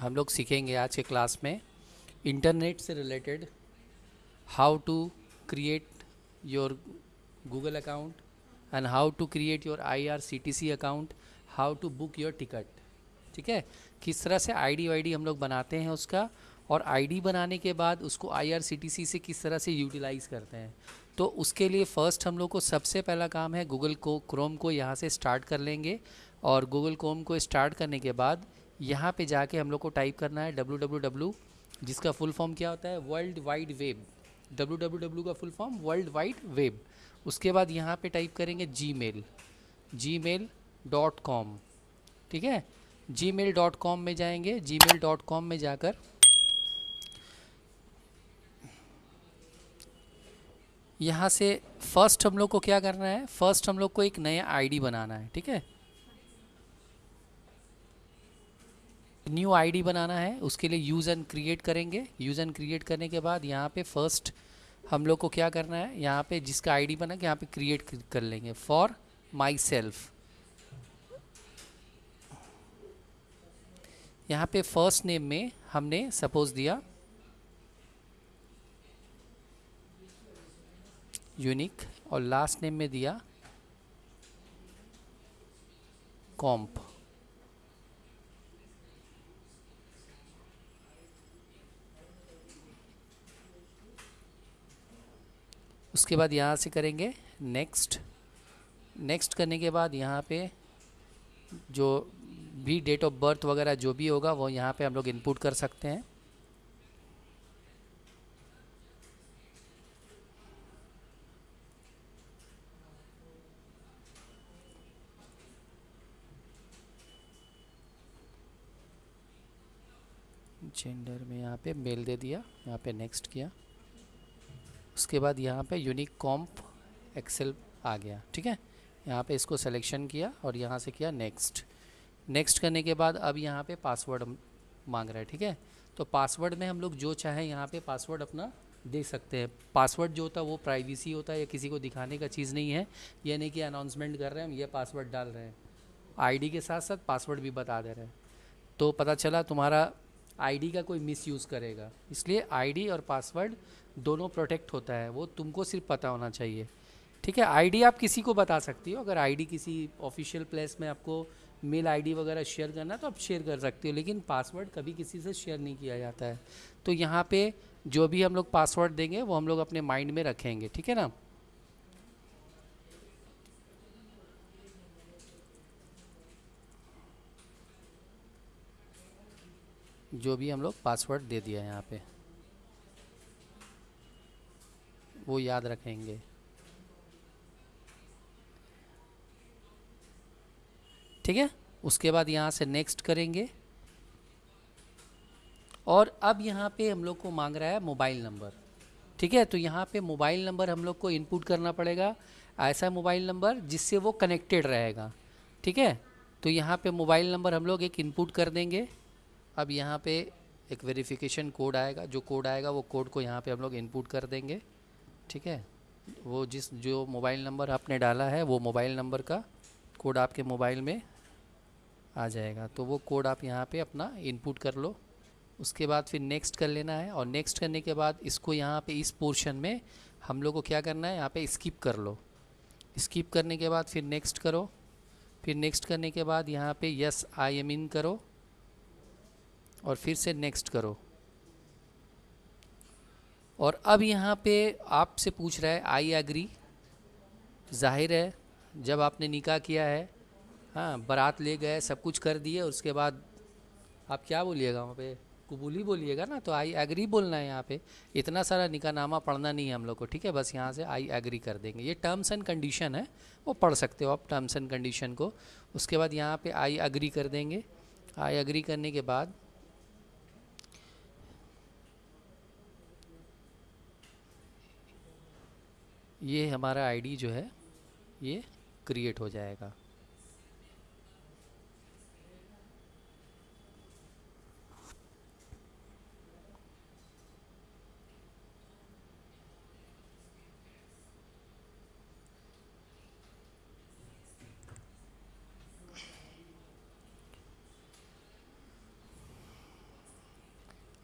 हम लोग सीखेंगे आज के क्लास में इंटरनेट से related how to create your Google account and how to create your IRCTC account how to book your ticket ठीक है किस तरह से आईडी वाईडी हम लोग बनाते हैं उसका और आईडी बनाने के बाद उसको आईआरसीटीसी से किस तरह से यूटिलाइज़ करते हैं तो उसके लिए फ़र्स्ट हम लोग को सबसे पहला काम है गूगल को क्रोम को यहाँ से स्टार्ट कर लेंगे और गूगल क्रोम को स्टार्ट करने के बाद यहाँ पे जाके हम लोग को टाइप करना है डब्ल्यू जिसका फुल फॉर्म क्या होता है वर्ल्ड वाइड वेब डब्ल्यू का full form world wide web उसके बाद यहाँ पे टाइप करेंगे G mail G mail dot com ठीक है जी मेल डॉट कॉम में जाएंगे जी मेल डॉट कॉम में जाकर यहाँ से फर्स्ट हम लोग को क्या करना है फर्स्ट हम लोग को एक नया आईडी बनाना है ठीक है न्यू आईडी बनाना है उसके लिए यूज़ एंड क्रिएट करेंगे यूज़ एंड क्रिएट करने के बाद यहाँ पे फर्स्ट हम लोग को क्या करना है यहाँ पे जिसका आईडी बना के यहाँ पे क्रिएट कर लेंगे फॉर माई सेल्फ यहाँ पे फर्स्ट नेम में हमने सपोज दिया यूनिक और लास्ट नेम में दिया कॉम्प उसके बाद यहाँ से करेंगे नेक्स्ट नेक्स्ट करने के बाद यहाँ पे जो भी डेट ऑफ बर्थ वगैरह जो भी होगा वो यहाँ पे हम लोग इनपुट कर सकते हैं जेंडर में यहाँ पे मेल दे दिया यहाँ पे नेक्स्ट किया उसके बाद यहाँ पे यूनिक कॉम्प एक्सेल आ गया ठीक है यहाँ पे इसको सिलेक्शन किया और यहाँ से किया नेक्स्ट नेक्स्ट करने के बाद अब यहाँ पे पासवर्ड मांग रहा है ठीक है तो पासवर्ड में हम लोग जो चाहें यहाँ पे पासवर्ड अपना दे सकते हैं पासवर्ड जो होता है वो प्राइवेसी होता है या किसी को दिखाने का चीज़ नहीं है ये नहीं कि अनाउंसमेंट कर रहे हैं हम ये पासवर्ड डाल रहे हैं आई के साथ साथ पासवर्ड भी बता दे रहे हैं तो पता चला तुम्हारा आईडी का कोई मिसयूज़ करेगा इसलिए आईडी और पासवर्ड दोनों प्रोटेक्ट होता है वो तुमको सिर्फ पता होना चाहिए ठीक है आईडी आप किसी को बता सकती हो अगर आईडी किसी ऑफिशियल प्लेस में आपको मेल आईडी वगैरह शेयर करना तो आप शेयर कर सकते हो लेकिन पासवर्ड कभी किसी से शेयर नहीं किया जाता है तो यहाँ पे जो भी हम लोग पासवर्ड देंगे वो हम लोग अपने माइंड में रखेंगे ठीक है ना जो भी हम लोग पासवर्ड दे दिया यहाँ पे वो याद रखेंगे ठीक है उसके बाद यहाँ से नेक्स्ट करेंगे और अब यहाँ पे हम लोग को मांग रहा है मोबाइल नंबर ठीक है तो यहाँ पे मोबाइल नंबर हम लोग को इनपुट करना पड़ेगा ऐसा मोबाइल नंबर जिससे वो कनेक्टेड रहेगा ठीक है तो यहाँ पे मोबाइल नंबर हम लोग एक इनपुट कर देंगे अब यहाँ पे एक वेरिफिकेशन कोड आएगा जो कोड आएगा वो कोड को यहाँ पे हम लोग इनपुट कर देंगे ठीक है वो जिस जो मोबाइल नंबर आपने डाला है वो मोबाइल नंबर का कोड आपके मोबाइल में आ जाएगा तो वो कोड आप यहाँ पे अपना इनपुट कर लो उसके बाद फिर नेक्स्ट कर लेना है और नेक्स्ट करने के बाद इसको यहाँ पे इस पोर्शन में हम लोग को क्या करना है यहाँ पे स्किप कर लो स्किप करने के बाद फिर नेक्स्ट करो फिर नेक्स्ट करने के बाद यहाँ पे यस आई एम इन करो और फिर से नेक्स्ट करो और अब यहाँ पे आपसे पूछ रहा है आई एग्री जाहिर है जब आपने निकाह किया है हाँ बारात ले गए सब कुछ कर दिए उसके बाद आप क्या बोलिएगा वहाँ पे कबूली बोलिएगा ना तो आई एग्री बोलना है यहाँ पे इतना सारा निका नामा पढ़ना नहीं है हम लोग को ठीक है बस यहाँ से आई एग्री कर देंगे ये टर्म्स एंड कंडीशन है वो पढ़ सकते हो आप टर्म्स एंड कंडीशन को उसके बाद यहाँ पे आई एग्री कर देंगे आई एग्री करने के बाद ये हमारा आईडी जो है ये क्रिएट हो जाएगा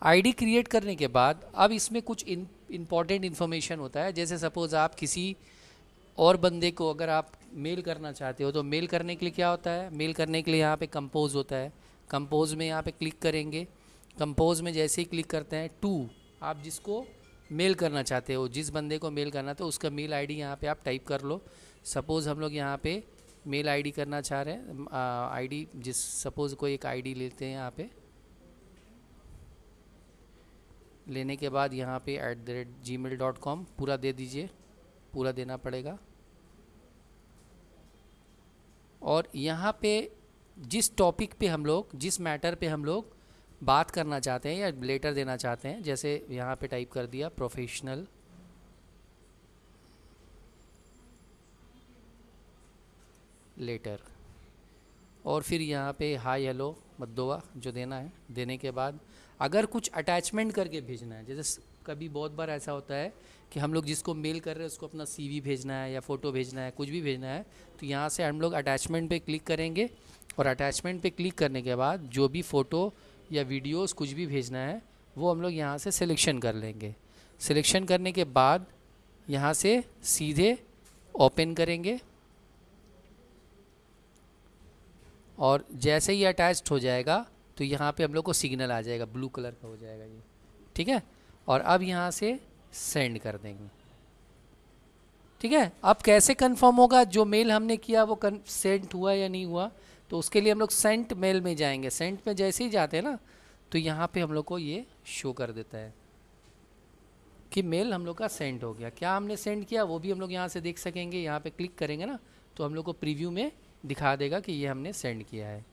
आईडी क्रिएट करने के बाद अब इसमें कुछ इन इम्पॉर्टेंट इन्फॉर्मेशन होता है जैसे सपोज़ आप किसी और बंदे को अगर आप मेल करना चाहते हो तो मेल करने के लिए क्या होता है मेल करने के लिए यहाँ पे कंपोज होता है कंपोज में यहाँ पे क्लिक करेंगे कंपोज में जैसे ही क्लिक करते हैं टू आप जिसको मेल करना चाहते हो जिस बंदे को मेल करना तो उसका मेल आईडी यहाँ पर आप टाइप कर लो सपोज़ हम लोग यहाँ पर मेल डी करना चाह रहे हैं डी जिस सपोज़ कोई एक डी लेते हैं यहाँ पर लेने के बाद यहाँ पे at the rate G mail dot com पूरा दे दीजिए पूरा देना पड़ेगा और यहाँ पे जिस टॉपिक पे हम लोग जिस मैटर पे हम लोग बात करना चाहते हैं या लेटर देना चाहते हैं जैसे यहाँ पे टाइप कर दिया प्रोफेशनल लेटर और फिर यहाँ पे हाय हेलो मद्दोवा जो देना है देने के बाद अगर कुछ अटैचमेंट करके भेजना है जैसे कभी बहुत बार ऐसा होता है कि हम लोग जिसको मेल कर रहे हैं उसको अपना सीवी भेजना है या फ़ोटो भेजना है कुछ भी भेजना है तो यहाँ से हम लोग अटैचमेंट पे क्लिक करेंगे और अटैचमेंट पे क्लिक करने के बाद जो भी फ़ोटो या वीडियोस कुछ भी भेजना है वो हम लोग यहाँ से सिलेक्शन कर लेंगे सिलेक्शन करने के बाद यहाँ से सीधे ओपन करेंगे और जैसे ही अटैच हो जाएगा तो यहाँ पे हम लोग को सिग्नल आ जाएगा ब्लू कलर का हो जाएगा ये ठीक है और अब यहाँ से सेंड कर देंगे ठीक है अब कैसे कंफर्म होगा जो मेल हमने किया वो कन सेंट हुआ या नहीं हुआ तो उसके लिए हम लोग सेंट मेल में जाएंगे सेंट में जैसे ही जाते हैं ना तो यहाँ पे हम लोग को ये शो कर देता है कि मेल हम लोग का सेंड हो गया क्या हमने सेंड किया वो भी हम लोग यहाँ से देख सकेंगे यहाँ पे क्लिक करेंगे ना तो हम लोग को प्रीव्यू में दिखा देगा कि ये हमने सेंड किया है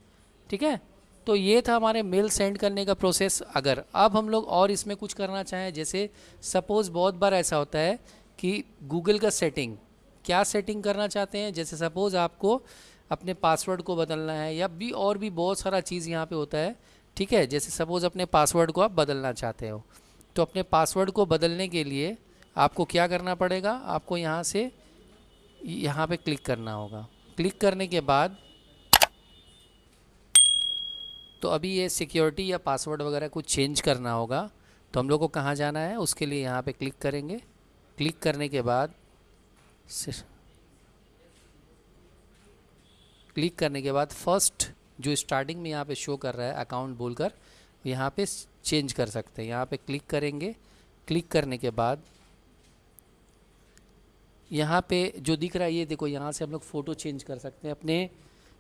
ठीक है तो ये था हमारे मेल सेंड करने का प्रोसेस अगर अब हम लोग और इसमें कुछ करना चाहें जैसे सपोज़ बहुत बार ऐसा होता है कि गूगल का सेटिंग क्या सेटिंग करना चाहते हैं जैसे सपोज़ आपको अपने पासवर्ड को बदलना है या भी और भी बहुत सारा चीज़ यहाँ पे होता है ठीक है जैसे सपोज़ अपने पासवर्ड को आप बदलना चाहते हो तो अपने पासवर्ड को बदलने के लिए आपको क्या करना पड़ेगा आपको यहाँ से यहाँ पर क्लिक करना होगा क्लिक करने के बाद तो अभी ये सिक्योरिटी या पासवर्ड वगैरह कुछ चेंज करना होगा तो हम लोग को कहाँ जाना है उसके लिए यहाँ पे क्लिक करेंगे क्लिक करने के बाद क्लिक करने के बाद फर्स्ट जो स्टार्टिंग में यहाँ पे शो कर रहा है अकाउंट बोलकर यहाँ पे चेंज कर सकते हैं यहाँ पे क्लिक करेंगे क्लिक करने के बाद यहाँ पे जो दिख रहा है ये देखो यहाँ से हम लोग फ़ोटो चेंज कर सकते हैं अपने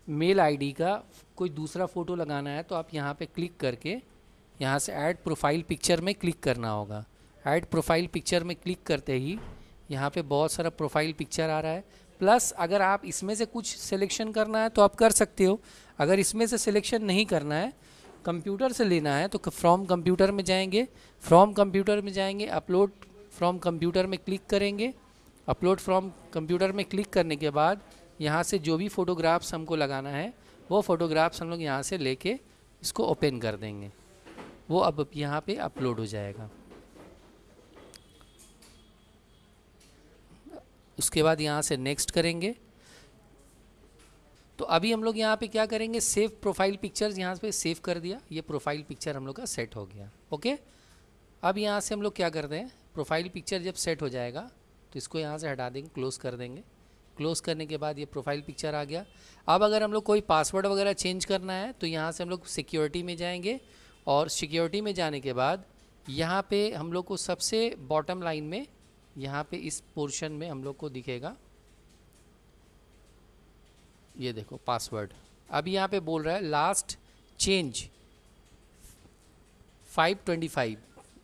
मेल आईडी का कोई दूसरा फ़ोटो लगाना है तो आप यहाँ पे क्लिक करके यहाँ से ऐड प्रोफाइल पिक्चर में क्लिक करना होगा ऐड प्रोफाइल पिक्चर में क्लिक करते ही यहाँ पे बहुत सारा प्रोफाइल पिक्चर आ रहा है प्लस अगर आप इसमें से कुछ सिलेक्शन करना है तो आप कर सकते हो अगर इसमें से सिलेक्शन नहीं करना है कंप्यूटर से लेना है तो फ्रॉम कंप्यूटर में जाएंगे फ्रॉम कंप्यूटर में जाएंगे अपलोड फ्रॉम कंप्यूटर में क्लिक करेंगे अपलोड फ्रॉम कंप्यूटर में क्लिक करने के बाद यहाँ से जो भी फ़ोटोग्राफ्स हमको लगाना है वो फ़ोटोग्राफ्स हम लोग यहाँ से लेके इसको ओपन कर देंगे वो अब यहाँ पे अपलोड हो जाएगा उसके बाद यहाँ से नेक्स्ट करेंगे तो अभी हम लोग यहाँ पे क्या करेंगे सेव प्रोफाइल पिक्चर्स यहाँ पे सेव कर दिया ये प्रोफाइल पिक्चर हम लोग का सेट हो गया ओके अब यहाँ से हम लोग क्या करते हैं प्रोफाइल पिक्चर जब सेट हो जाएगा तो इसको यहाँ से हटा देंगे क्लोज कर देंगे क्लोज करने के बाद ये प्रोफाइल पिक्चर आ गया अब अगर हम लोग कोई पासवर्ड वगैरह चेंज करना है तो यहाँ से हम लोग सिक्योरिटी में जाएंगे और सिक्योरिटी में जाने के बाद यहाँ पे हम लोग को सबसे बॉटम लाइन में यहाँ पे इस पोर्शन में हम लोग को दिखेगा ये देखो पासवर्ड अब यहाँ पे बोल रहा है लास्ट चेंज 525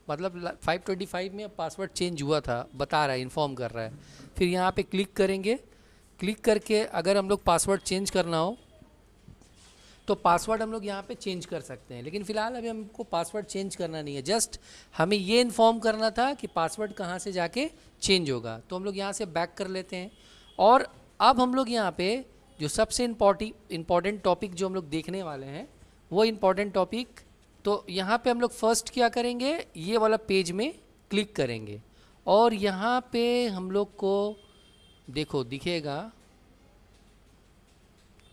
मतलब 525 में पासवर्ड चेंज हुआ था बता रहा है इन्फॉर्म कर रहा है फिर यहाँ पे क्लिक करेंगे क्लिक करके अगर हम लोग पासवर्ड चेंज करना हो तो पासवर्ड हम लोग यहाँ पे चेंज कर सकते हैं लेकिन फ़िलहाल अभी हमको पासवर्ड चेंज करना नहीं है जस्ट हमें ये इन्फॉर्म करना था कि पासवर्ड कहाँ से जाके चेंज होगा तो हम लोग यहाँ से बैक कर लेते हैं और अब हम लोग यहाँ पे जो सबसे इम्पोर्टेंट इम्पॉर्टेंट टॉपिक जो हम लोग देखने वाले हैं वो इम्पॉर्टेंट टॉपिक तो यहाँ पर हम लोग फर्स्ट क्या करेंगे ये वाला पेज में क्लिक करेंगे और यहाँ पर हम लोग को देखो दिखेगा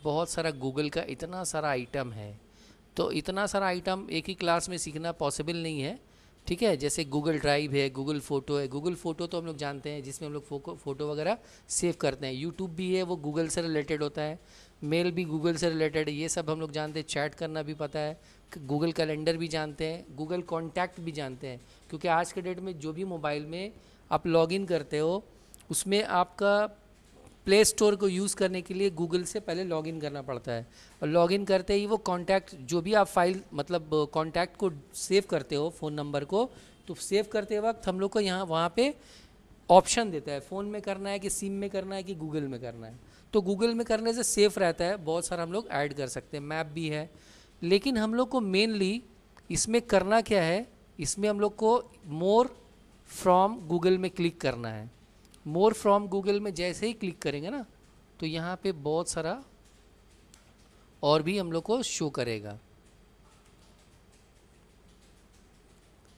बहुत सारा गूगल का इतना सारा आइटम है तो इतना सारा आइटम एक ही क्लास में सीखना पॉसिबल नहीं है ठीक है जैसे गूगल ड्राइव है गूगल फ़ोटो है गूगल फ़ोटो तो हम लोग जानते हैं जिसमें हम लोग फोटो फोटो वगैरह सेव करते हैं यूट्यूब भी है वो गूगल से रिलेटेड होता है मेल भी गूगल से रिलेटेड है ये सब हम लोग जानते हैं चैट करना भी पता है गूगल कैलेंडर भी जानते हैं गूगल कॉन्टैक्ट भी जानते हैं क्योंकि आज के डेट में जो भी मोबाइल में आप लॉग करते हो उसमें आपका प्ले स्टोर को यूज़ करने के लिए गूगल से पहले लॉगिन करना पड़ता है और लॉगिन करते ही वो कॉन्टैक्ट जो भी आप फाइल मतलब कॉन्टैक्ट को सेव करते हो फ़ोन नंबर को तो सेव करते वक्त हम लोग को यहाँ वहाँ पे ऑप्शन देता है फ़ोन में करना है कि सिम में करना है कि गूगल में करना है तो गूगल में करने से सेफ़ रहता है बहुत सारा हम लोग ऐड कर सकते हैं मैप भी है लेकिन हम लोग को मेनली इसमें करना क्या है इसमें हम लोग को मोर फ्रॉम गूगल में क्लिक करना है मोर फ्रॉम गूगल में जैसे ही क्लिक करेंगे ना तो यहाँ पे बहुत सारा और भी हम लोग को शो करेगा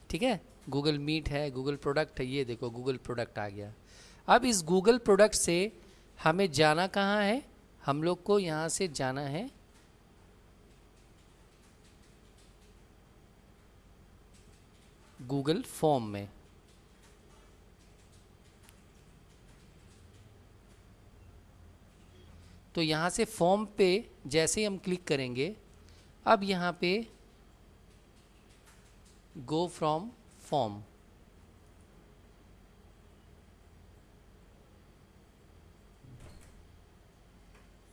ठीक है गूगल मीट है गूगल प्रोडक्ट है ये देखो गूगल प्रोडक्ट आ गया अब इस गूगल प्रोडक्ट से हमें जाना कहाँ है हम लोग को यहाँ से जाना है गूगल फॉर्म में तो यहाँ से फॉर्म पे जैसे ही हम क्लिक करेंगे अब यहाँ पे गो फ्रॉम फॉर्म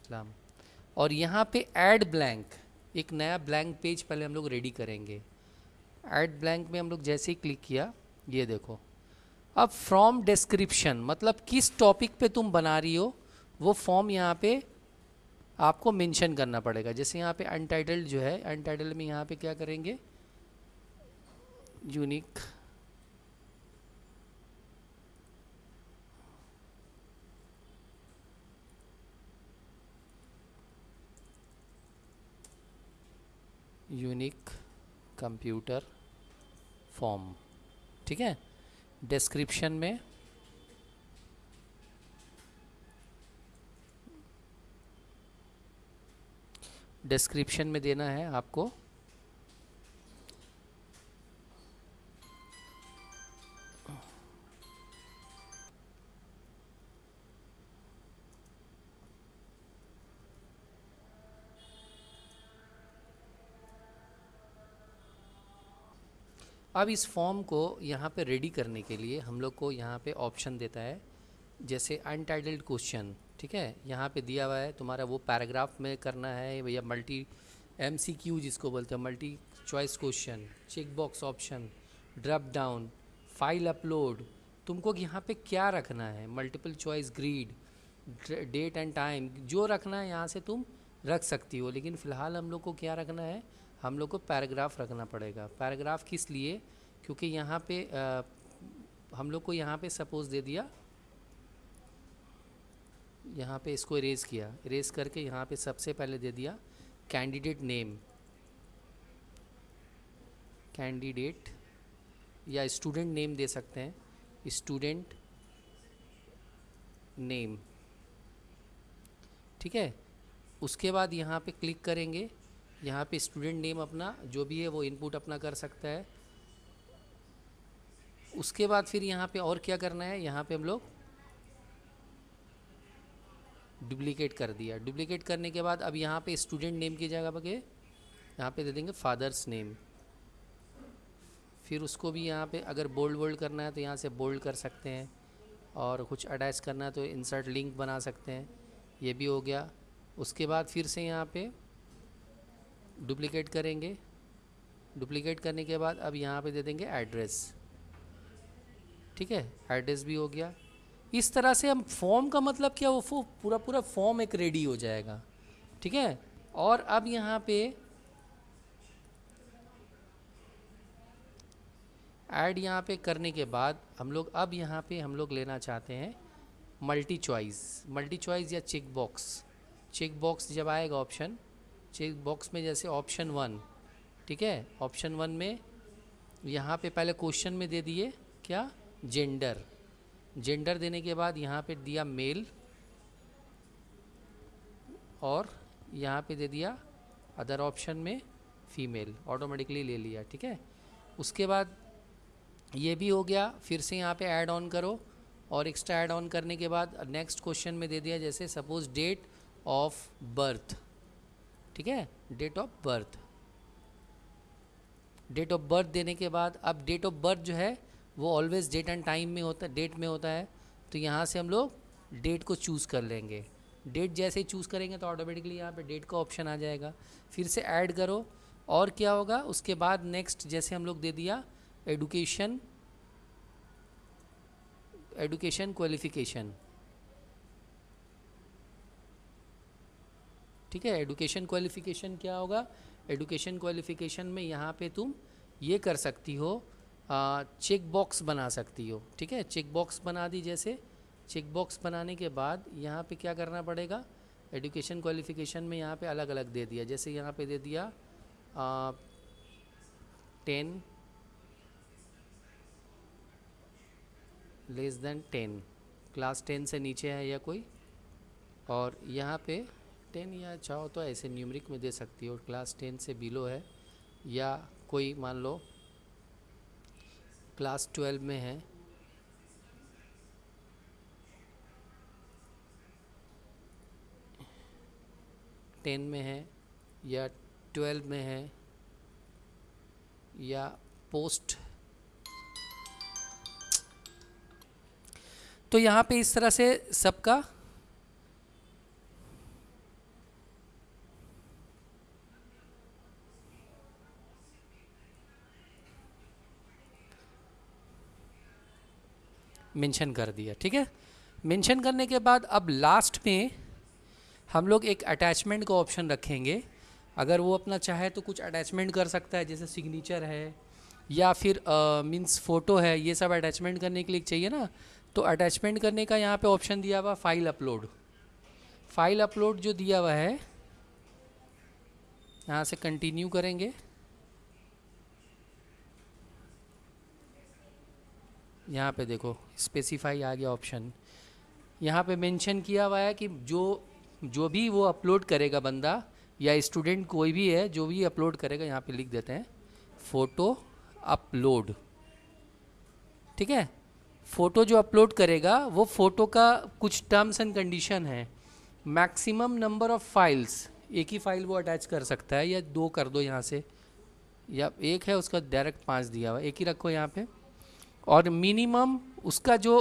सलाम और यहाँ पे ऐड ब्लैंक एक नया ब्लैंक पेज पहले हम लोग रेडी करेंगे ऐड ब्लैंक में हम लोग जैसे ही क्लिक किया ये देखो अब फ्रॉम डिस्क्रिप्शन मतलब किस टॉपिक पे तुम बना रही हो वो फॉर्म यहाँ पे आपको मेंशन करना पड़ेगा जैसे यहाँ पे अनटाइटल्ड जो है अनटाइटल्ड में यहाँ पे क्या करेंगे यूनिक यूनिक कंप्यूटर फॉर्म ठीक है डिस्क्रिप्शन में डिस्क्रिप्शन में देना है आपको अब इस फॉर्म को यहाँ पे रेडी करने के लिए हम लोग को यहाँ पे ऑप्शन देता है जैसे अनटाइटल्ड क्वेश्चन ठीक है यहाँ पे दिया हुआ है तुम्हारा वो पैराग्राफ में करना है भैया मल्टी एम सी क्यू जिसको बोलते हैं multi choice question check box option drop down file upload तुमको यहाँ पे क्या रखना है multiple choice grid date and time जो रखना है यहाँ से तुम रख सकती हो लेकिन फ़िलहाल हम लोग को क्या रखना है हम लोग को पैराग्राफ रखना पड़ेगा पैराग्राफ किस लिए क्योंकि यहाँ पे आ, हम लोग को यहाँ पे सपोज़ दे दिया यहाँ पे इसको इरेज़ किया इरेज़ करके यहाँ पे सबसे पहले दे दिया कैंडिडेट नेम कैंडिडेट या स्टूडेंट नेम दे सकते हैं स्टूडेंट नेम ठीक है उसके बाद यहाँ पे क्लिक करेंगे यहाँ पे स्टूडेंट नेम अपना जो भी है वो इनपुट अपना कर सकता है उसके बाद फिर यहाँ पे और क्या करना है यहाँ पे हम लोग डुप्लीकेट कर दिया डुप्लीकेट करने के बाद अब यहाँ पे स्टूडेंट नेम की जगह पर यहाँ पे दे देंगे फादर्स नेम फिर उसको भी यहाँ पे अगर बोल्ड बोल्ड करना है तो यहाँ से बोल्ड कर सकते हैं और कुछ अटैच करना है तो इंसर्ट लिंक बना सकते हैं ये भी हो गया उसके बाद फिर से यहाँ पे डुप्लीकेट करेंगे डुप्लीकेट करने के बाद अब यहाँ पे दे देंगे एड्रेस ठीक है एड्रेस भी हो गया इस तरह से हम फॉर्म का मतलब क्या वो पूरा पूरा फॉर्म एक रेडी हो जाएगा ठीक है और अब यहाँ पे ऐड यहाँ पे करने के बाद हम लोग अब यहाँ पे हम लोग लेना चाहते हैं मल्टी चॉइस मल्टी चॉइस या चेक बॉक्स चेक बॉक्स जब आएगा ऑप्शन चेक बॉक्स में जैसे ऑप्शन वन ठीक है ऑप्शन वन में यहाँ पे पहले क्वेश्चन में दे दिए क्या जेंडर जेंडर देने के बाद यहाँ पे दिया मेल और यहाँ पे दे दिया अदर ऑप्शन में फ़ीमेल ऑटोमेटिकली ले लिया ठीक है उसके बाद ये भी हो गया फिर से यहाँ पे ऐड ऑन करो और एक्स्ट्रा ऐड ऑन करने के बाद नेक्स्ट क्वेश्चन में दे दिया जैसे सपोज डेट ऑफ बर्थ ठीक है date of birth date of birth देने के बाद अब डेट ऑफ बर्थ जो है वो ऑलवेज़ डेट एंड टाइम में होता डेट में होता है तो यहाँ से हम लोग डेट को चूज़ कर लेंगे डेट जैसे ही चूज़ करेंगे तो ऑटोमेटिकली यहाँ पे डेट का ऑप्शन आ जाएगा फिर से ऐड करो और क्या होगा उसके बाद नेक्स्ट जैसे हम लोग दे दिया एडुकेशन एडुकेशन क्वालिफिकेशन ठीक है एडुकेशन क्वालिफिकेशन क्या होगा एडुकेशन क्वालिफिकेशन में यहाँ पे तुम ये कर सकती हो चेक बॉक्स बना सकती हो ठीक है चेक बॉक्स बना दी जैसे चेक बॉक्स बनाने के बाद यहाँ पे क्या करना पड़ेगा एडुकेशन क्वालिफिकेशन में यहाँ पे अलग अलग दे दिया जैसे यहाँ पे दे दिया आ, ten less than ten class ten से नीचे है या कोई और यहाँ पे टेन या चाहो तो ऐसे न्यूमरिक में दे सकती हो क्लास टेन से बिलो है या कोई मान लो क्लास ट्वेल्व में है टेन में है या ट्वेल्व में है या पोस्ट तो यहाँ पे इस तरह से सबका मेंशन कर दिया ठीक है मेंशन करने के बाद अब लास्ट में हम लोग एक अटैचमेंट का ऑप्शन रखेंगे अगर वो अपना चाहे तो कुछ अटैचमेंट कर सकता है जैसे सिग्नेचर है या फिर मीन्स फ़ोटो है ये सब अटैचमेंट करने के लिए चाहिए ना तो अटैचमेंट करने का यहाँ पे ऑप्शन दिया हुआ फाइल अपलोड फाइल अपलोड जो दिया हुआ है यहाँ से कंटिन्यू करेंगे यहाँ पे देखो स्पेसिफाई आ गया ऑप्शन यहाँ पे मेंशन किया हुआ है कि जो जो भी वो अपलोड करेगा बंदा या स्टूडेंट कोई भी है जो भी अपलोड करेगा यहाँ पे लिख देते हैं फ़ोटो अपलोड ठीक है फ़ोटो जो अपलोड करेगा वो फ़ोटो का कुछ टर्म्स एंड कंडीशन है मैक्सिमम नंबर ऑफ़ फाइल्स एक ही फाइल वो अटैच कर सकता है या दो कर दो यहाँ से या एक है उसका डायरेक्ट पाँच दिया हुआ एक ही रखो यहाँ पे और मिनिमम उसका जो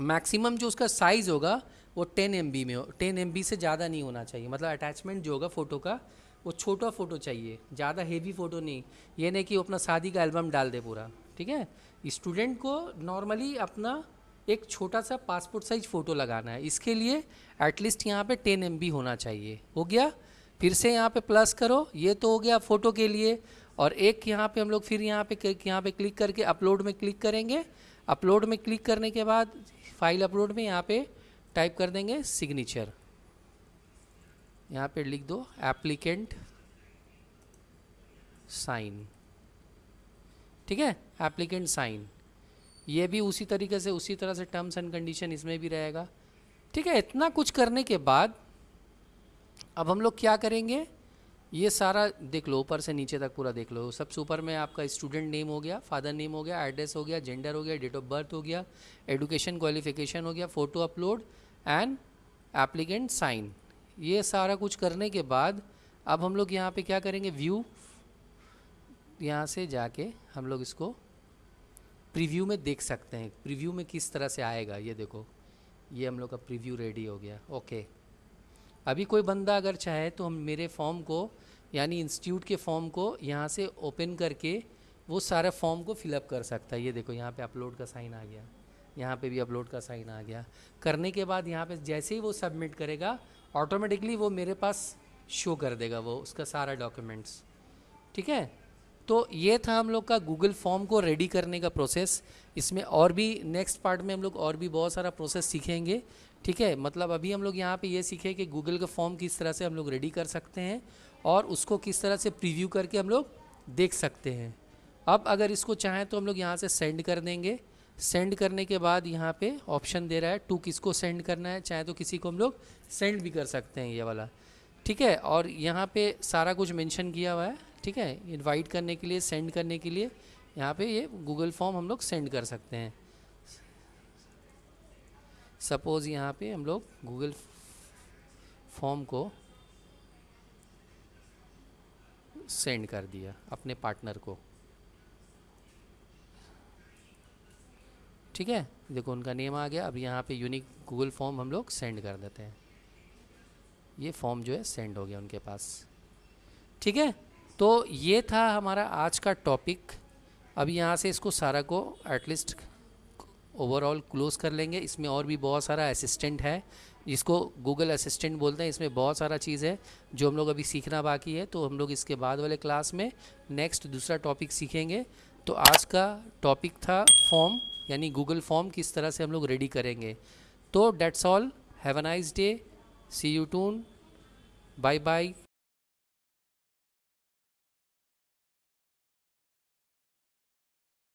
मैक्सिमम जो उसका साइज़ होगा वो टेन एम में हो टेन एम से ज़्यादा नहीं होना चाहिए मतलब अटैचमेंट जो होगा फ़ोटो का वो छोटा फ़ोटो चाहिए ज़्यादा हेवी फ़ोटो नहीं ये नहीं कि अपना शादी का एल्बम डाल दे पूरा ठीक है स्टूडेंट को नॉर्मली अपना एक छोटा सा पासपोर्ट साइज फ़ोटो लगाना है इसके लिए एटलीस्ट यहाँ पे टेन एम होना चाहिए हो गया फिर से यहाँ पे प्लस करो ये तो हो गया फ़ोटो के लिए और एक यहाँ पे हम लोग फिर यहाँ पे यहाँ पे क्लिक करके अपलोड में क्लिक करेंगे अपलोड में क्लिक करने के बाद फाइल अपलोड में यहाँ पे टाइप कर देंगे सिग्नेचर यहाँ पे लिख दो एप्लीकेंट साइन ठीक है एप्लीकेंट साइन ये भी उसी तरीके से उसी तरह से टर्म्स एंड कंडीशन इसमें भी रहेगा ठीक है इतना कुछ करने के बाद अब हम लोग क्या करेंगे ये सारा देख लो ऊपर से नीचे तक पूरा देख लो सबसे ऊपर में आपका स्टूडेंट नेम हो गया फादर नेम हो गया एड्रेस हो गया जेंडर हो गया डेट ऑफ बर्थ हो गया एडुकेशन क्वालिफिकेशन हो गया photo upload and applicant sign ये सारा कुछ करने के बाद अब हम लोग यहाँ पे क्या करेंगे व्यू यहाँ से जाके हम लोग इसको प्रीव्यू में देख सकते हैं प्रीव्यू में किस तरह से आएगा ये देखो ये हम लोग का प्रीव्यू रेडी हो गया ओके अभी कोई बंदा अगर चाहे तो हम मेरे फॉर्म को यानी इंस्टीट्यूट के फॉर्म को यहाँ से ओपन करके वो सारा फॉर्म को फिलअप कर सकता है ये देखो यहाँ पे अपलोड का साइन आ गया यहाँ पे भी अपलोड का साइन आ गया करने के बाद यहाँ पे जैसे ही वो सबमिट करेगा ऑटोमेटिकली वो मेरे पास शो कर देगा वो उसका सारा डॉक्यूमेंट्स ठीक है तो ये था हम लोग का गूगल फॉर्म को रेडी करने का प्रोसेस इसमें और भी नेक्स्ट पार्ट में हम लोग और भी बहुत सारा प्रोसेस सीखेंगे ठीक है मतलब अभी हम लोग यहाँ पे ये सीखे कि गूगल का फॉर्म किस तरह से हम लोग रेडी कर सकते हैं और उसको किस तरह से प्रीव्यू करके हम लोग देख सकते हैं अब अगर इसको चाहें तो हम लोग यहाँ से सेंड कर देंगे सेंड करने के बाद यहाँ पे ऑप्शन दे रहा है टू किसको सेंड करना है चाहे तो किसी को हम लोग सेंड भी कर सकते हैं ये वाला ठीक है और यहाँ पे सारा कुछ मेंशन किया हुआ है ठीक है इनवाइट करने के लिए सेंड करने के लिए यहाँ पे ये गूगल फॉर्म हम लोग सेंड कर सकते हैं सपोज़ यहाँ पे हम लोग गूगल फॉर्म को सेंड कर दिया अपने पार्टनर को ठीक है देखो उनका नेम आ गया अब यहाँ पे यूनिक गूगल फॉर्म हम लोग सेंड कर देते हैं ये फॉर्म जो है सेंड हो गया उनके पास ठीक है तो ये था हमारा आज का टॉपिक अब यहाँ से इसको सारा को एटलीस्ट ओवरऑल क्लोज कर लेंगे इसमें और भी बहुत सारा असिस्टेंट है जिसको गूगल असिस्टेंट बोलते हैं इसमें बहुत सारा चीज़ है जो हम लोग अभी सीखना बाकी है तो हम लोग इसके बाद वाले क्लास में नेक्स्ट दूसरा टॉपिक सीखेंगे तो आज का टॉपिक था फॉर्म यानी गूगल फॉर्म किस तरह से हम लोग रेडी करेंगे तो that's all have a nice day see you soon bye bye